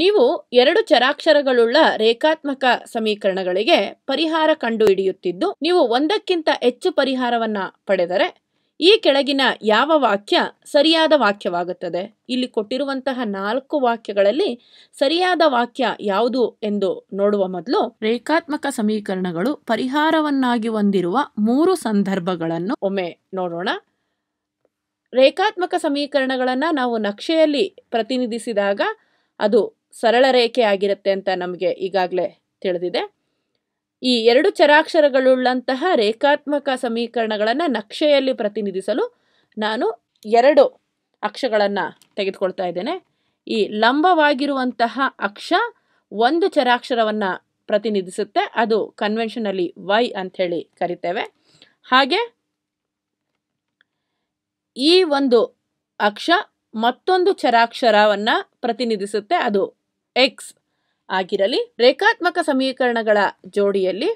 ನೀವು ಎರಡು ಚರಾಕ್ಷರಗಳುಳ್ಳ ರೇಖಾತ್ಮಕ ಸಮೀಕರಣಗಳಿಗೆ ಪರಿಹಾರ ಕಂಡುಹಿಡಿಯುತ್ತಿದ್ದು ನೀವು ಒಂದಕ್ಕಿಂತ ಹೆಚ್ಚು ಪರಿಹಾರವನ್ನ ಪಡೆದರೆ ಈ ಕೆಳಗಿನ ಯಾವ ವಾಕ್ಯ ಸರಿಯಾದ ವಾಕ್ಯವಾಗುತ್ತದೆ ಇಲ್ಲಿ ಕೊಟ್ಟಿರುವಂತಹ ನಾಲ್ಕು ವಾಕ್ಯಗಳಲ್ಲಿ ಸರಿಯಾದ ವಾಕ್ಯ ಯಾವುದು ಎಂದು ನೋಡುವ ಮೊದಲು ರೇಖಾತ್ಮಕ ಸಮೀಕರಣಗಳು ಪರಿಹಾರವನ್ನಾಗಿ ಹೊಂದಿರುವ ಮೂರು ಸಂದರ್ಭಗಳನ್ನು ಒಮ್ಮೆ ನೋಡೋಣ ರೇಖಾತ್ಮಕ ಸಮೀಕರಣಗಳನ್ನು ನಾವು ನಕ್ಷೆಯಲ್ಲಿ ಪ್ರತಿನಿಧಿಸಿದಾಗ ಅದು ಸರಳ ರೇಖೆ ಆಗಿರುತ್ತೆ ಅಂತ ನಮಗೆ ಈಗಾಗಲೇ ತಿಳಿದಿದೆ ಈ ಎರಡು ಚರಾಕ್ಷರಗಳುಳ್ಳಂತಹ ರೇಖಾತ್ಮಕ ಸಮೀಕರಣಗಳನ್ನು ನಕ್ಷೆಯಲ್ಲಿ ಪ್ರತಿನಿಧಿಸಲು ನಾನು ಎರಡು ಅಕ್ಷಗಳನ್ನು ತೆಗೆದುಕೊಳ್ತಾ ಇದ್ದೇನೆ ಈ ಲಂಬವಾಗಿರುವಂತಹ ಅಕ್ಷ ಒಂದು ಚರಾಕ್ಷರವನ್ನು ಪ್ರತಿನಿಧಿಸುತ್ತೆ ಅದು ಕನ್ವೆನ್ಷನಲ್ಲಿ ವೈ ಅಂಥೇಳಿ ಕರಿತೇವೆ ಹಾಗೆ ಈ ಒಂದು ಅಕ್ಷ ಮತ್ತೊಂದು ಚರಾಕ್ಷರವನ್ನು ಪ್ರತಿನಿಧಿಸುತ್ತೆ ಅದು ಎಕ್ಸ್ ಆಗಿರಲಿ ರೇಖಾತ್ಮಕ ಸಮೀಕರಣಗಳ ಜೋಡಿಯಲ್ಲಿ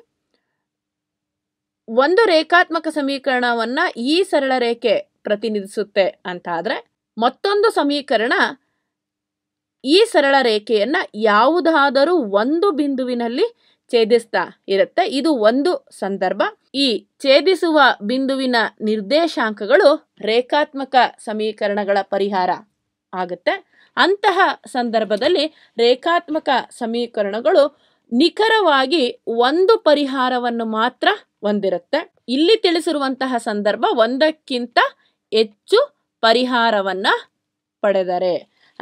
ಒಂದು ರೇಖಾತ್ಮಕ ಸಮೀಕರಣವನ್ನು ಈ ಸರಳ ರೇಖೆ ಪ್ರತಿನಿಧಿಸುತ್ತೆ ಅಂತ ಆದರೆ ಮತ್ತೊಂದು ಸಮೀಕರಣ ಈ ಸರಳ ರೇಖೆಯನ್ನು ಯಾವುದಾದರೂ ಒಂದು ಬಿಂದುವಿನಲ್ಲಿ ಛೇದಿಸ್ತಾ ಇರುತ್ತೆ ಇದು ಒಂದು ಸಂದರ್ಭ ಈ ಛೇದಿಸುವ ಬಿಂದುವಿನ ನಿರ್ದೇಶಾಂಕಗಳು ರೇಖಾತ್ಮಕ ಸಮೀಕರಣಗಳ ಪರಿಹಾರ ಆಗುತ್ತೆ ಅಂತಹ ಸಂದರ್ಭದಲ್ಲಿ ರೇಖಾತ್ಮಕ ಸಮೀಕರಣಗಳು ನಿಖರವಾಗಿ ಒಂದು ಪರಿಹಾರವನ್ನು ಮಾತ್ರ ಹೊಂದಿರುತ್ತೆ ಇಲ್ಲಿ ತಿಳಿಸಿರುವಂತಹ ಸಂದರ್ಭ ಒಂದಕ್ಕಿಂತ ಹೆಚ್ಚು ಪರಿಹಾರವನ್ನ ಪಡೆದರೆ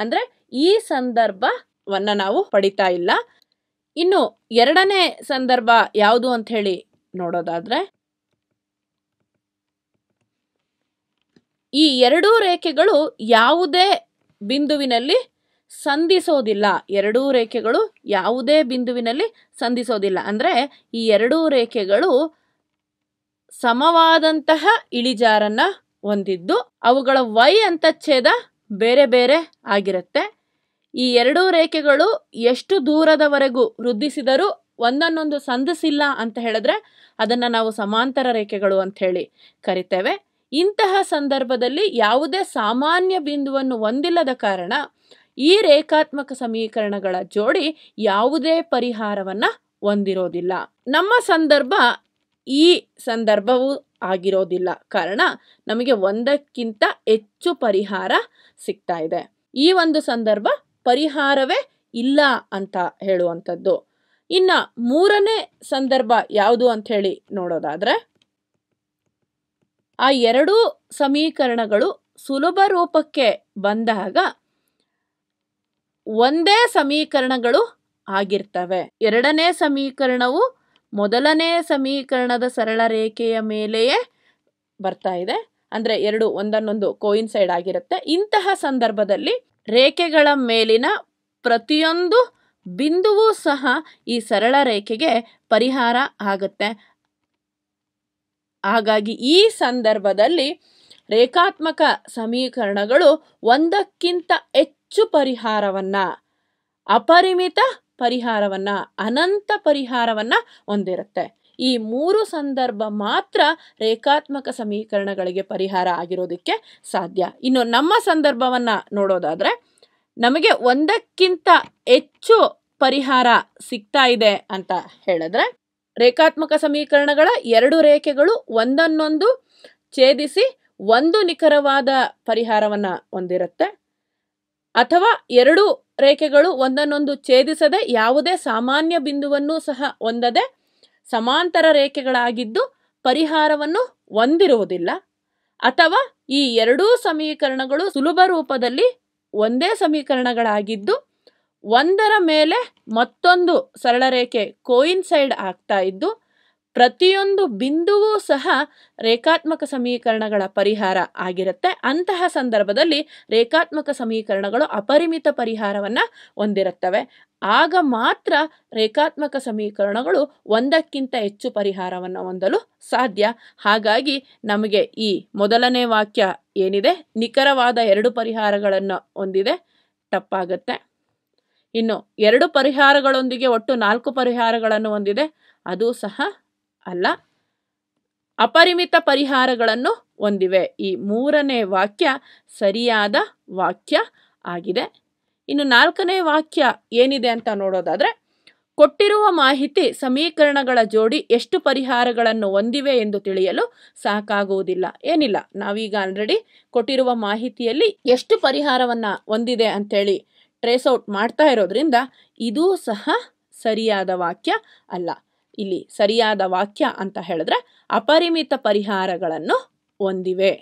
ಅಂದ್ರೆ ಈ ಸಂದರ್ಭವನ್ನ ನಾವು ಪಡಿತಾ ಇಲ್ಲ ಇನ್ನು ಎರಡನೇ ಸಂದರ್ಭ ಯಾವುದು ಅಂತ ಹೇಳಿ ನೋಡೋದಾದ್ರೆ ಈ ಎರಡೂ ರೇಖೆಗಳು ಯಾವುದೇ ಬಿಂದುವಿನಲ್ಲಿ ಸಂಧಿಸೋದಿಲ್ಲ ಎರಡೂ ರೇಖೆಗಳು ಯಾವುದೇ ಬಿಂದುವಿನಲ್ಲಿ ಸಂಧಿಸೋದಿಲ್ಲ ಅಂದರೆ ಈ ಎರಡೂ ರೇಖೆಗಳು ಸಮವಾದಂತಹ ಇಳಿಜಾರನ್ನ ಹೊಂದಿದ್ದು ಅವುಗಳ ವೈ ಛೇದ ಬೇರೆ ಬೇರೆ ಆಗಿರುತ್ತೆ ಈ ಎರಡೂ ರೇಖೆಗಳು ಎಷ್ಟು ದೂರದವರೆಗೂ ವೃದ್ಧಿಸಿದರೂ ಒಂದನ್ನೊಂದು ಸಂಧಿಸಿಲ್ಲ ಅಂತ ಹೇಳಿದ್ರೆ ಅದನ್ನು ನಾವು ಸಮಾಂತರ ರೇಖೆಗಳು ಅಂತ ಹೇಳಿ ಕರಿತೇವೆ ಇಂತಹ ಸಂದರ್ಭದಲ್ಲಿ ಯಾವುದೇ ಸಾಮಾನ್ಯ ಬಿಂದುವನ್ನು ಹೊಂದಿಲ್ಲದ ಕಾರಣ ಈ ರೇಖಾತ್ಮಕ ಸಮೀಕರಣಗಳ ಜೋಡಿ ಯಾವುದೇ ಪರಿಹಾರವನ್ನು ಹೊಂದಿರೋದಿಲ್ಲ ನಮ್ಮ ಸಂದರ್ಭ ಈ ಸಂದರ್ಭವು ಆಗಿರೋದಿಲ್ಲ ಕಾರಣ ನಮಗೆ ಒಂದಕ್ಕಿಂತ ಹೆಚ್ಚು ಪರಿಹಾರ ಸಿಗ್ತಾ ಇದೆ ಈ ಒಂದು ಸಂದರ್ಭ ಪರಿಹಾರವೇ ಇಲ್ಲ ಅಂತ ಹೇಳುವಂಥದ್ದು ಇನ್ನು ಮೂರನೇ ಸಂದರ್ಭ ಯಾವುದು ಅಂಥೇಳಿ ನೋಡೋದಾದರೆ ಆ ಎರಡೂ ಸಮೀಕರಣಗಳು ಸುಲಭ ರೂಪಕ್ಕೆ ಬಂದಾಗ ಒಂದೇ ಸಮೀಕರಣಗಳು ಆಗಿರ್ತವೆ ಎರಡನೇ ಸಮೀಕರಣವು ಮೊದಲನೇ ಸಮೀಕರಣದ ಸರಳ ರೇಖೆಯ ಮೇಲೆಯೇ ಬರ್ತಾ ಇದೆ ಅಂದರೆ ಎರಡು ಒಂದನ್ನೊಂದು ಸೈಡ್ ಆಗಿರುತ್ತೆ ಇಂತಹ ಸಂದರ್ಭದಲ್ಲಿ ರೇಖೆಗಳ ಮೇಲಿನ ಪ್ರತಿಯೊಂದು ಬಿಂದುವು ಸಹ ಈ ಸರಳ ರೇಖೆಗೆ ಪರಿಹಾರ ಆಗುತ್ತೆ ಹಾಗಾಗಿ ಈ ಸಂದರ್ಭದಲ್ಲಿ ರೇಖಾತ್ಮಕ ಸಮೀಕರಣಗಳು ಒಂದಕ್ಕಿಂತ ಹೆಚ್ಚು ಪರಿಹಾರವನ್ನ ಅಪರಿಮಿತ ಪರಿಹಾರವನ್ನ ಅನಂತ ಪರಿಹಾರವನ್ನ ಹೊಂದಿರುತ್ತೆ ಈ ಮೂರು ಸಂದರ್ಭ ಮಾತ್ರ ರೇಖಾತ್ಮಕ ಸಮೀಕರಣಗಳಿಗೆ ಪರಿಹಾರ ಆಗಿರೋದಕ್ಕೆ ಸಾಧ್ಯ ಇನ್ನು ನಮ್ಮ ಸಂದರ್ಭವನ್ನ ನೋಡೋದಾದ್ರೆ ನಮಗೆ ಒಂದಕ್ಕಿಂತ ಹೆಚ್ಚು ಪರಿಹಾರ ಸಿಗ್ತಾ ಇದೆ ಅಂತ ಹೇಳಿದ್ರೆ ರೇಖಾತ್ಮಕ ಸಮೀಕರಣಗಳ ಎರಡು ರೇಖೆಗಳು ಒಂದನ್ನೊಂದು ಛೇದಿಸಿ ಒಂದು ನಿಖರವಾದ ಪರಿಹಾರವನ್ನು ಹೊಂದಿರುತ್ತೆ ಅಥವಾ ಎರಡು ರೇಖೆಗಳು ಒಂದನ್ನೊಂದು ಛೇದಿಸದೆ ಯಾವುದೇ ಸಾಮಾನ್ಯ ಬಿಂದುವನ್ನು ಸಹ ಹೊಂದದೆ ಸಮಾಂತರ ರೇಖೆಗಳಾಗಿದ್ದು ಪರಿಹಾರವನ್ನು ಹೊಂದಿರುವುದಿಲ್ಲ ಅಥವಾ ಈ ಎರಡೂ ಸಮೀಕರಣಗಳು ಸುಲಭ ರೂಪದಲ್ಲಿ ಒಂದೇ ಸಮೀಕರಣಗಳಾಗಿದ್ದು ಒಂದರ ಮೇಲೆ ಮತ್ತೊಂದು ಸರಳ ರೇಖೆ ಸೈಡ್ ಆಗ್ತಾ ಇದ್ದು ಪ್ರತಿಯೊಂದು ಬಿಂದುವೂ ಸಹ ರೇಖಾತ್ಮಕ ಸಮೀಕರಣಗಳ ಪರಿಹಾರ ಆಗಿರುತ್ತೆ ಅಂತಹ ಸಂದರ್ಭದಲ್ಲಿ ರೇಖಾತ್ಮಕ ಸಮೀಕರಣಗಳು ಅಪರಿಮಿತ ಪರಿಹಾರವನ್ನು ಹೊಂದಿರುತ್ತವೆ ಆಗ ಮಾತ್ರ ರೇಖಾತ್ಮಕ ಸಮೀಕರಣಗಳು ಒಂದಕ್ಕಿಂತ ಹೆಚ್ಚು ಪರಿಹಾರವನ್ನು ಹೊಂದಲು ಸಾಧ್ಯ ಹಾಗಾಗಿ ನಮಗೆ ಈ ಮೊದಲನೇ ವಾಕ್ಯ ಏನಿದೆ ನಿಖರವಾದ ಎರಡು ಪರಿಹಾರಗಳನ್ನು ಹೊಂದಿದೆ ತಪ್ಪಾಗುತ್ತೆ ಇನ್ನು ಎರಡು ಪರಿಹಾರಗಳೊಂದಿಗೆ ಒಟ್ಟು ನಾಲ್ಕು ಪರಿಹಾರಗಳನ್ನು ಹೊಂದಿದೆ ಅದು ಸಹ ಅಲ್ಲ ಅಪರಿಮಿತ ಪರಿಹಾರಗಳನ್ನು ಹೊಂದಿವೆ ಈ ಮೂರನೇ ವಾಕ್ಯ ಸರಿಯಾದ ವಾಕ್ಯ ಆಗಿದೆ ಇನ್ನು ನಾಲ್ಕನೇ ವಾಕ್ಯ ಏನಿದೆ ಅಂತ ನೋಡೋದಾದರೆ ಕೊಟ್ಟಿರುವ ಮಾಹಿತಿ ಸಮೀಕರಣಗಳ ಜೋಡಿ ಎಷ್ಟು ಪರಿಹಾರಗಳನ್ನು ಹೊಂದಿವೆ ಎಂದು ತಿಳಿಯಲು ಸಾಕಾಗುವುದಿಲ್ಲ ಏನಿಲ್ಲ ನಾವೀಗ ಆಲ್ರೆಡಿ ಕೊಟ್ಟಿರುವ ಮಾಹಿತಿಯಲ್ಲಿ ಎಷ್ಟು ಪರಿಹಾರವನ್ನು ಹೊಂದಿದೆ ಅಂತೇಳಿ ಟ್ರೇಸ್ ಔಟ್ ಮಾಡ್ತಾ ಇರೋದ್ರಿಂದ ಇದೂ ಸಹ ಸರಿಯಾದ ವಾಕ್ಯ ಅಲ್ಲ ಇಲ್ಲಿ ಸರಿಯಾದ ವಾಕ್ಯ ಅಂತ ಹೇಳಿದ್ರೆ ಅಪರಿಮಿತ ಪರಿಹಾರಗಳನ್ನು ಹೊಂದಿವೆ